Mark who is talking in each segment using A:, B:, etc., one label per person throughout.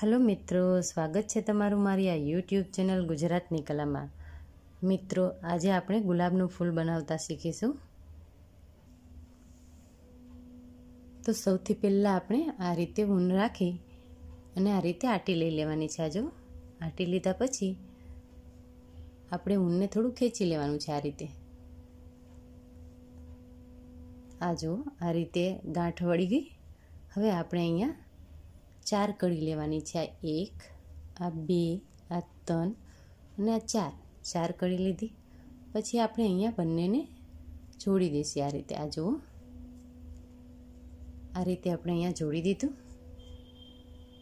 A: hello મિત્રો સ્વાગત છે તમારું મારી આ યુટ્યુબ ચેનલ ગુજરાતની કલામાં મિત્રો આજે આપણે ગુલાબનું ફૂલ બનાવતા શીખીશું તો સૌથી પહેલાં આપણે આ રીતે ઊન રાખી અને આ રીતે આટી લઈ લેવાની છે આજો આટી લીધા પછી આપણે ઊનને થોડું ખેંચી લેવાનું છે આ રીતે આ જો આ રીતે ગાંઠ વળી ગઈ હવે આપણે અહીંયા ચાર કળી લેવાની છે આ એક આ બે આ ત્રણ અને આ ચાર ચાર કળી લીધી પછી આપણે અહીંયા બંનેને જોડી દઈશું આ રીતે આ જુઓ આ રીતે આપણે અહીંયા જોડી દીધું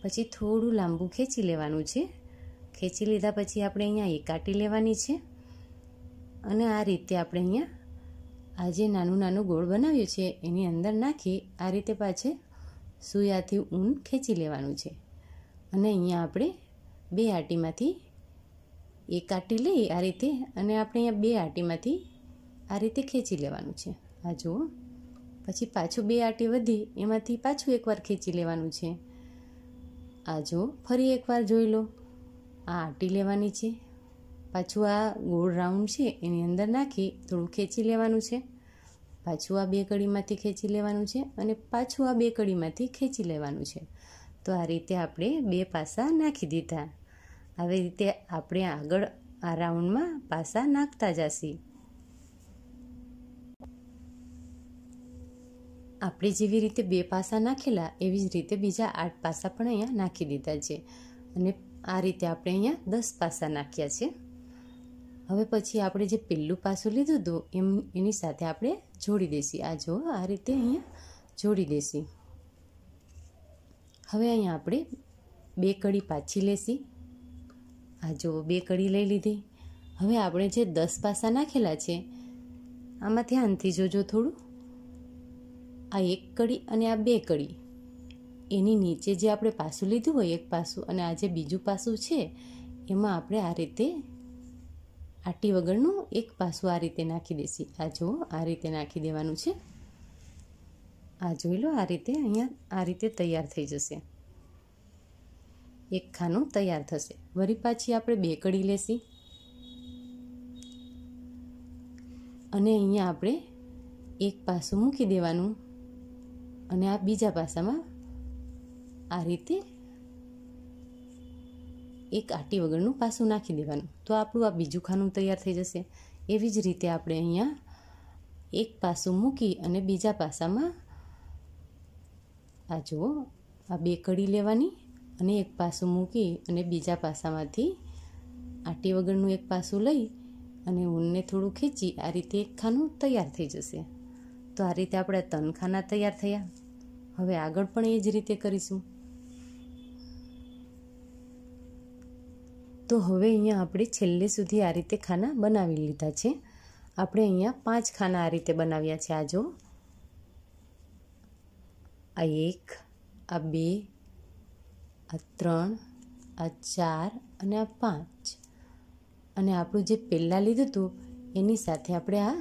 A: પછી થોડું લાંબુ ખેંચી લેવાનું છે ખેંચી લીધા પછી આપણે અહીંયા એક કાટી લેવાની છે અને આ રીતે આપણે અહીંયા આ જે નાનું નાનું ગોળ બનાવ્યું છે એની અંદર નાખી આ રીતે પાછે સૂયાથી ઊન ખેંચી લેવાનું છે અને અહીંયા આપણે બે આટીમાંથી એક આટી લઈ આ રીતે અને આપણે અહીંયા બે આટીમાંથી આ રીતે ખેંચી લેવાનું છે આ જુઓ પછી પાછું બે આટી વધી એમાંથી પાછું એકવાર ખેંચી લેવાનું છે આ જુઓ ફરી એકવાર જોઈ લો આ આટી લેવાની છે પાછું આ ગોળ રાઉન્ડ છે એની અંદર નાખી થોડું ખેંચી લેવાનું છે પાછું આ બે કડીમાંથી ખેંચી લેવાનું છે અને પાછું આ બે કડીમાંથી ખેંચી લેવાનું છે તો આ રીતે આપણે બે પાસા નાખી દીધા આવી રીતે આપણે આગળ આ રાઉન્ડમાં પાસા નાખતા જશી આપણે જેવી રીતે બે પાસા નાખેલા એવી જ રીતે બીજા આઠ પાસા પણ અહીંયા નાખી દીધા છે અને આ રીતે આપણે અહીંયા દસ પાસા નાખ્યા છે હવે પછી આપણે જે પહેલું પાસું લીધું હતું એમ એની સાથે આપણે જોડી દેસી આ જો આ રીતે અહીંયા જોડી દેશી હવે અહીંયા આપણે બે કડી પાછી લેશી આ જો બે કડી લઈ લીધી હવે આપણે જે દસ પાસા નાખેલા છે આમાં ધ્યાનથી જોજો થોડું આ એક કડી અને આ બે કડી એની નીચે જે આપણે પાસું લીધું હોય એક પાસું અને આ જે બીજું પાસું છે એમાં આપણે આ રીતે આટી વગરનું એક પાસું આ રીતે નાખી દેસી આ જુઓ આ રીતે નાખી દેવાનું છે આ જોઈ લો આ રીતે અહીંયા આ રીતે તૈયાર થઈ જશે એક ખાનું તૈયાર થશે વળી પાછી આપણે બે કડી લેશી અને અહીંયા આપણે એક પાસું મૂકી દેવાનું અને આ બીજા પાસામાં આ રીતે એક આટી વગરનું પાસું નાખી દેવાનું તો આપણું આ બીજું ખાનું તૈયાર થઈ જશે એવી જ રીતે આપણે અહીંયા એક પાસું મૂકી અને બીજા પાસામાં આ જુઓ આ બે કડી લેવાની અને એક પાસું મૂકી અને બીજા પાસામાંથી આટી વગરનું એક પાસું લઈ અને ઊનને થોડું ખેંચી આ રીતે એક ખાનું તૈયાર થઈ જશે તો આ રીતે આપણે તનખાના તૈયાર થયા હવે આગળ પણ એ જ રીતે કરીશું તો હવે અહીંયા આપણે છેલ્લે સુધી આ રીતે ખાના બનાવી લીધા છે આપણે અહીંયા પાંચ ખાના આ રીતે બનાવ્યા છે આ જો આ એક આ બે આ ત્રણ આ ચાર અને આ પાંચ અને આપણું જે પહેલાં લીધું હતું એની સાથે આપણે આ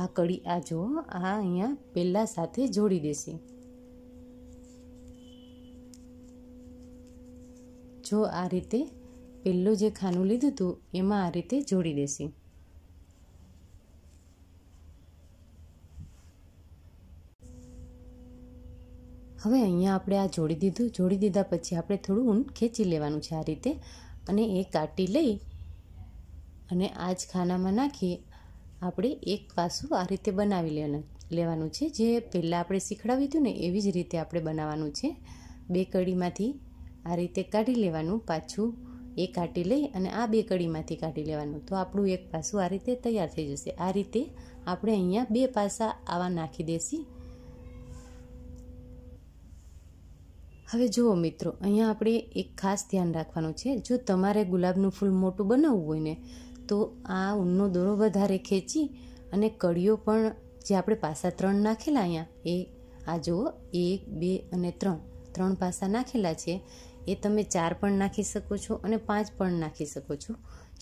A: આ કડી આ જો આ અહીંયા પહેલાં સાથે જોડી દેશે જો આ રીતે પહેલું જે ખાનું લીધું હતું એમાં આ રીતે જોડી દેશી હવે અહીંયા આપણે આ જોડી દીધું જોડી દીધા પછી આપણે થોડું ઊન ખેંચી લેવાનું છે આ રીતે અને એ કાટી લઈ અને આ જ ખાનામાં નાખી આપણે એક પાસું આ રીતે બનાવી લેવાનું છે જે પહેલાં આપણે શીખડાવ્યું હતું ને એવી જ રીતે આપણે બનાવવાનું છે બે કડીમાંથી આ રીતે કાઢી લેવાનું પાછું એ કાઢી લઈ અને આ બે કડીમાંથી કાઢી લેવાનું તો આપણું એક પાસું આ રીતે તૈયાર થઈ જશે આ રીતે આપણે અહીંયા બે પાસા આવા નાખી દેશી હવે જુઓ મિત્રો અહીંયા આપણે એક ખાસ ધ્યાન રાખવાનું છે જો તમારે ગુલાબનું ફૂલ મોટું બનાવવું હોય ને તો આ ઊનનો દોરો વધારે ખેંચી અને કડીઓ પણ જે આપણે પાસા ત્રણ નાખેલા અહીંયા એ આ જુઓ એક બે અને ત્રણ ત્રણ પાસા નાખેલા છે એ તમે ચાર પણ નાખી શકો છો અને પાંચ પણ નાખી શકો છો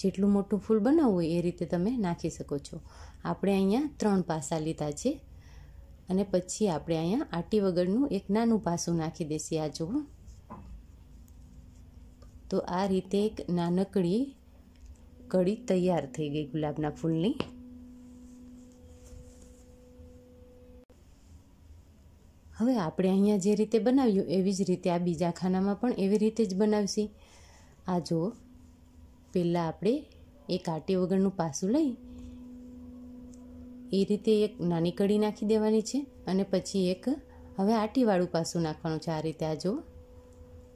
A: જેટલું મોટું ફૂલ બનાવવું હોય એ રીતે તમે નાખી શકો છો આપણે અહીંયા ત્રણ પાસા લીધા છે અને પછી આપણે અહીંયા આટી વગરનું એક નાનું પાસું નાખી દેશે આ જુઓ તો આ રીતે એક નાનકડી કડી તૈયાર થઈ ગઈ ગુલાબના ફૂલની હવે આપણે અહીંયા જે રીતે બનાવ્યું એવી જ રીતે આ બીજા ખાનામાં પણ એવી રીતે જ બનાવશી આ જો પહેલાં આપણે એ કાંટી વગરનું પાસું લઈ એ રીતે એક નાની કડી નાખી દેવાની છે અને પછી એક હવે આટીવાળું પાસું નાખવાનું છે આ રીતે આ જો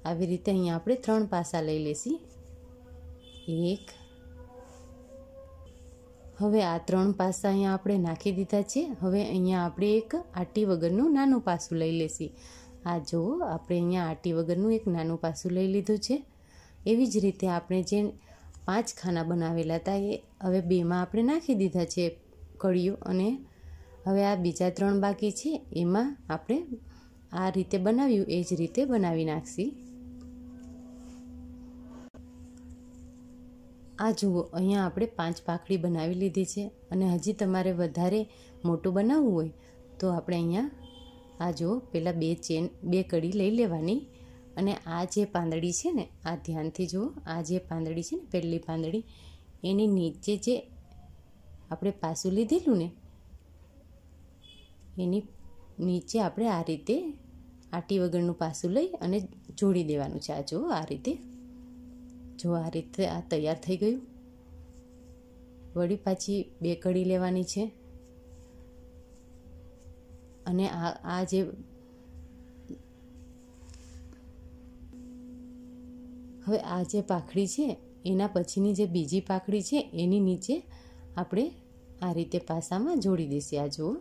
A: આવી રીતે અહીંયા આપણે ત્રણ પાસા લઈ લેશી એક હવે આ ત્રણ પાસા અહીંયા આપણે નાખી દીધા છે હવે અહીંયા આપણે એક આટી વગરનું નાનું પાસું લઈ લેશી આ જુઓ આપણે અહીંયા આટી વગરનું એક નાનું પાસું લઈ લીધું છે એવી જ રીતે આપણે જે પાંચ ખાના બનાવેલા હતા એ હવે બેમાં આપણે નાખી દીધા છે કળીઓ અને હવે આ બીજા ત્રણ બાકી છે એમાં આપણે આ રીતે બનાવ્યું એ જ રીતે બનાવી નાખશી આ જુઓ અહીંયા આપણે પાંચ પાખડી બનાવી લીધી છે અને હજી તમારે વધારે મોટું બનાવવું હોય તો આપણે અહીંયા આ જુઓ પહેલાં બે ચેન બે કડી લઈ લેવાની અને આ જે પાંદડી છે ને આ ધ્યાનથી જુઓ આ જે પાંદડી છે ને પહેલી પાંદડી એની નીચે જે આપણે પાસું લીધેલું ને એની નીચે આપણે આ રીતે આટી વગરનું પાસું લઈ અને જોડી દેવાનું છે આ જુઓ આ રીતે જો આ રીતે આ તૈયાર થઈ ગયું વળી પાછી બે કડી લેવાની છે અને આ આ જે હવે આ જે પાખડી છે એના પછીની જે બીજી પાખડી છે એની નીચે આપણે આ રીતે પાસામાં જોડી દઈશું આ જુઓ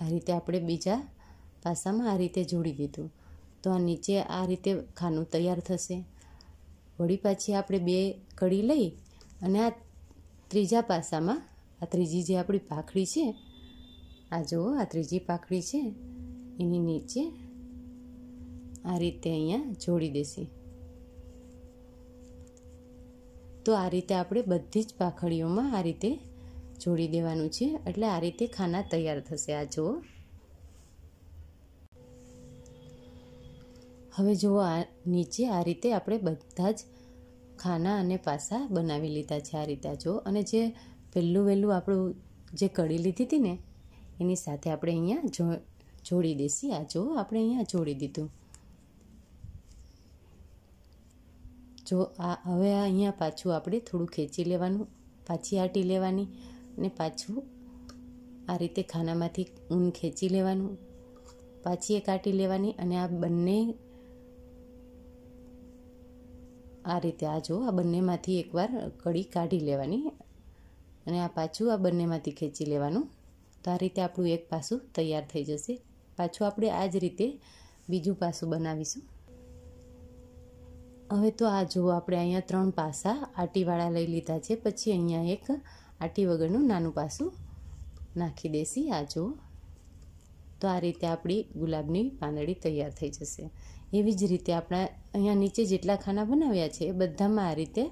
A: આ રીતે આપણે બીજા પાસામાં આ રીતે જોડી દીધું તો આ નીચે આ રીતે ખાનું તૈયાર થશે વળી પાછી આપણે બે કઢી લઈ અને આ ત્રીજા પાસામાં આ ત્રીજી જે આપણી પાખડી છે આ જુઓ આ ત્રીજી પાખડી છે એની નીચે આ રીતે અહીંયા જોડી દેશે તો આ રીતે આપણે બધી જ પાખડીઓમાં આ રીતે જોડી દેવાનું છે એટલે આ રીતે ખાના તૈયાર થશે આ જુઓ હવે જુઓ આ નીચે આ રીતે આપણે બધા જ ખાના અને પાસા બનાવી લીધા છે આ રીતે જો અને જે પહેલું વહેલું આપણું જે કઢી લીધી હતી ને એની સાથે આપણે અહીંયા જો જોડી દેસી આ જો આપણે અહીંયા જોડી દીધું જો આ હવે આ અહીંયા પાછું આપણે થોડું ખેંચી લેવાનું પાછી આટી લેવાની અને પાછું આ રીતે ખાનામાંથી ઊન ખેંચી લેવાનું પાછી એક આટી લેવાની અને આ બંને આ રીતે આ જો આ બંનેમાંથી એકવાર કડી કાઢી લેવાની અને આ પાછું આ બંનેમાંથી ખેંચી લેવાનું તો આ રીતે આપણું એક પાસું તૈયાર થઈ જશે પાછું આપણે આ જ રીતે બીજું પાસું બનાવીશું હવે તો આ જુઓ આપણે અહીંયા ત્રણ પાસા આટીવાળા લઈ લીધા છે પછી અહીંયા એક આટી વગરનું નાનું પાસું નાખી દેશી આ જુઓ તો આ રીતે આપણી ગુલાબની પાંદડી તૈયાર થઈ જશે એવી જ રીતે આપણા અહીંયા નીચે જેટલા ખાના બનાવ્યા છે એ બધામાં આ રીતે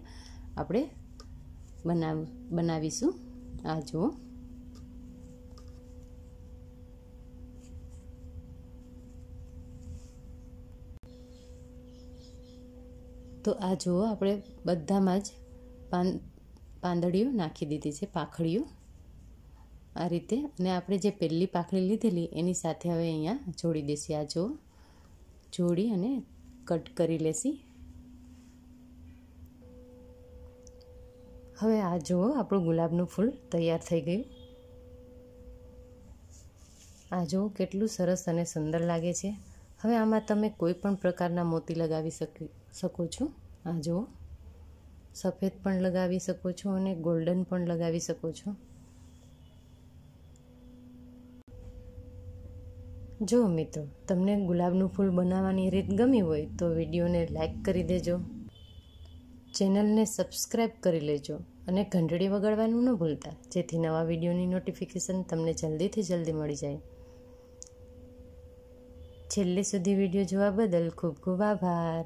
A: આપણે બનાવ બનાવીશું આ જુઓ તો આ જુઓ આપણે બધામાં જ પાન પાંદડીઓ નાખી દીધી છે પાખડીઓ આ રીતે અને આપણે જે પહેલી પાખડી લીધેલી એની સાથે હવે અહીંયા જોડી દઈશું આ જુઓ જોડી અને કટ કરી લેશી હવે આ જુઓ આપણું ગુલાબનું ફૂલ તૈયાર થઈ ગયું આ જુઓ કેટલું સરસ અને સુંદર લાગે છે હવે આમાં તમે કોઈ પણ પ્રકારના મોતી લગાવી શકી શકો છો આ જુઓ સફેદ પણ લગાવી શકો છો અને ગોલ્ડન પણ લગાવી શકો છો જો મિત્રો તમને ગુલાબનું ફૂલ બનાવવાની રીત ગમી હોય તો વિડીયોને લાઇક કરી દેજો ચેનલને સબસ્ક્રાઈબ કરી લેજો અને ઘંટડી વગાડવાનું ન ભૂલતા જેથી નવા વિડીયોની નોટિફિકેશન તમને જલ્દીથી જલ્દી મળી જાય છેલ્લે સુધી વિડીયો જોવા બદલ ખૂબ ખૂબ આભાર